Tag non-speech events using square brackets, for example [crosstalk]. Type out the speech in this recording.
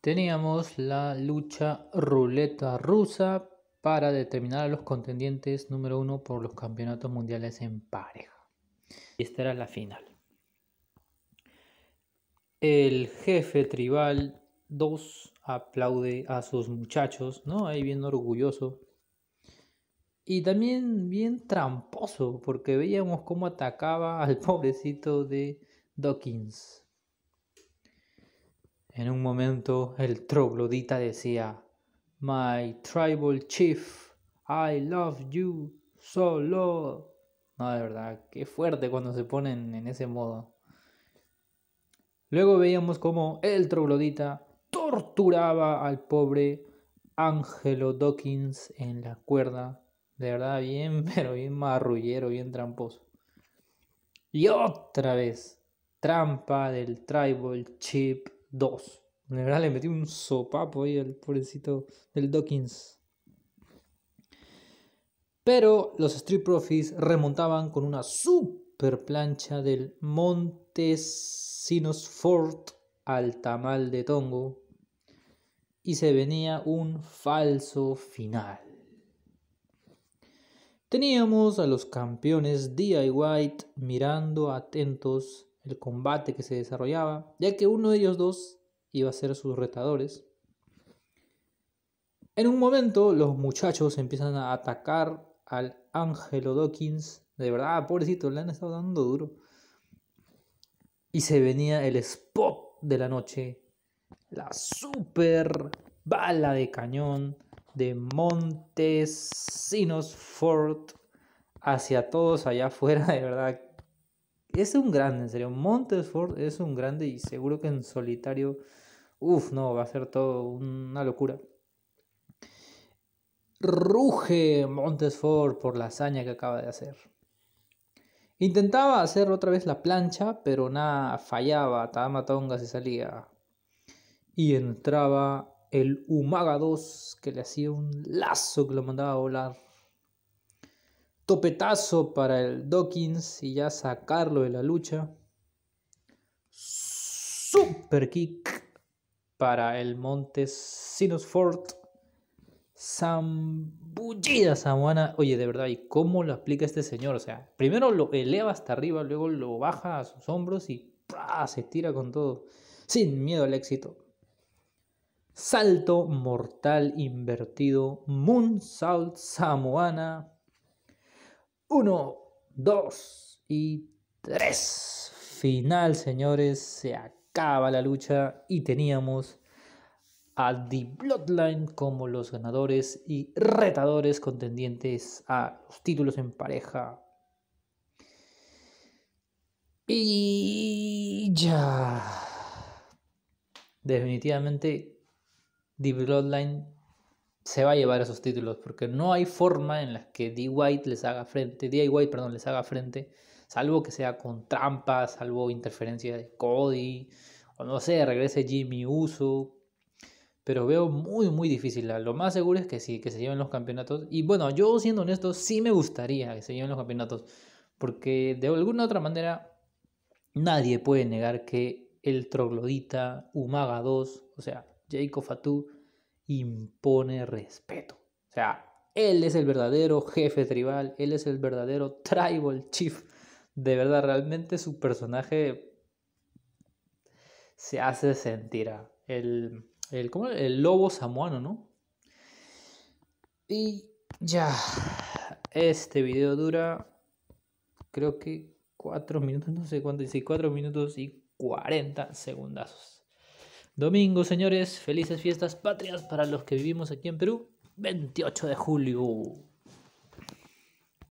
teníamos la lucha ruleta rusa para determinar a los contendientes número uno por los campeonatos mundiales en pareja. Y esta era la final. El jefe tribal 2 aplaude a sus muchachos, ¿no? Ahí bien orgulloso. Y también bien tramposo, porque veíamos cómo atacaba al pobrecito de Dawkins. En un momento el troglodita decía, My tribal chief, I love you so solo. No, de verdad, qué fuerte cuando se ponen en ese modo. Luego veíamos como el troglodita torturaba al pobre Angelo Dawkins en la cuerda. De verdad, bien, [laughs] pero bien marrullero, bien tramposo. Y otra vez, trampa del tribal chief. 2. En verdad le metí un sopapo ahí al pobrecito del Dawkins. Pero los Street Profits remontaban con una super plancha del Montesinos Fort al tamal de Tongo. Y se venía un falso final. Teníamos a los campeones DIY mirando atentos el combate que se desarrollaba, ya que uno de ellos dos iba a ser sus retadores. En un momento los muchachos empiezan a atacar al Ángelo Dawkins. De verdad, ah, pobrecito, le han estado dando duro. Y se venía el spot de la noche. La super bala de cañón de Montesinos Ford hacia todos allá afuera. [laughs] De verdad, es un grande, en serio. Montesford es un grande y seguro que en solitario, uff, no, va a ser todo una locura. Ruge Montesford por la hazaña que acaba de hacer. Intentaba hacer otra vez la plancha, pero nada, fallaba. Tonga se salía. Y entraba el Umaga 2, que le hacía un lazo que lo mandaba a volar topetazo para el Dawkins y ya sacarlo de la lucha. Super kick para el Montes Sinusford. Zambullida Samuana. Oye, de verdad, ¿y cómo lo aplica este señor? O sea, primero lo eleva hasta arriba, luego lo baja a sus hombros y se tira con todo. Sin miedo al éxito. Salto mortal invertido. Moonsault Samoana uno, dos y tres. Final, señores. Se acaba la lucha y teníamos a The Bloodline como los ganadores y retadores contendientes a los títulos en pareja. Y ya. Definitivamente, The Bloodline se va a llevar esos títulos porque no hay forma en la que D. White les haga frente, White, perdón, les haga frente, salvo que sea con trampas, salvo interferencia de Cody, o no sé, regrese Jimmy Uso, pero veo muy muy difícil. Lo más seguro es que sí, que se lleven los campeonatos. Y bueno, yo siendo honesto, sí me gustaría que se lleven los campeonatos, porque de alguna u otra manera nadie puede negar que el troglodita Umaga 2, o sea, Jacob Fatu, impone respeto. O sea, él es el verdadero jefe tribal, él es el verdadero tribal chief. De verdad, realmente su personaje se hace sentir el, el, el lobo samuano, ¿no? Y ya, este video dura creo que 4 minutos, no sé cuánto, minutos y 40 segundazos. Domingo, señores, felices fiestas patrias para los que vivimos aquí en Perú. 28 de julio.